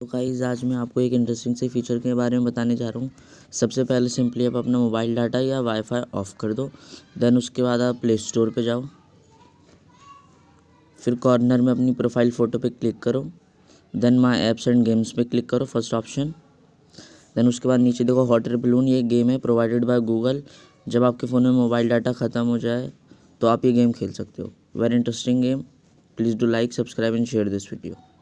तो गाइज आज मैं आपको एक इंटरेस्टिंग से फीचर के बारे में बताने जा रहा हूँ सबसे पहले सिंपली आप अपना मोबाइल डाटा या वाईफाई ऑफ कर दो देन उसके बाद आप प्ले स्टोर पर जाओ फिर कॉर्नर में अपनी प्रोफाइल फ़ोटो पे क्लिक करो then my apps and games पे क्लिक करो फर्स्ट ऑप्शन देन उसके बाद नीचे देखो हॉट एयर बलून ये गेम है प्रोवाइडेड बाय गूगल जब आपके फ़ोन में मोबाइल डाटा ख़त्म हो जाए तो आप ये गेम खेल सकते हो very interesting game please do like subscribe and share this video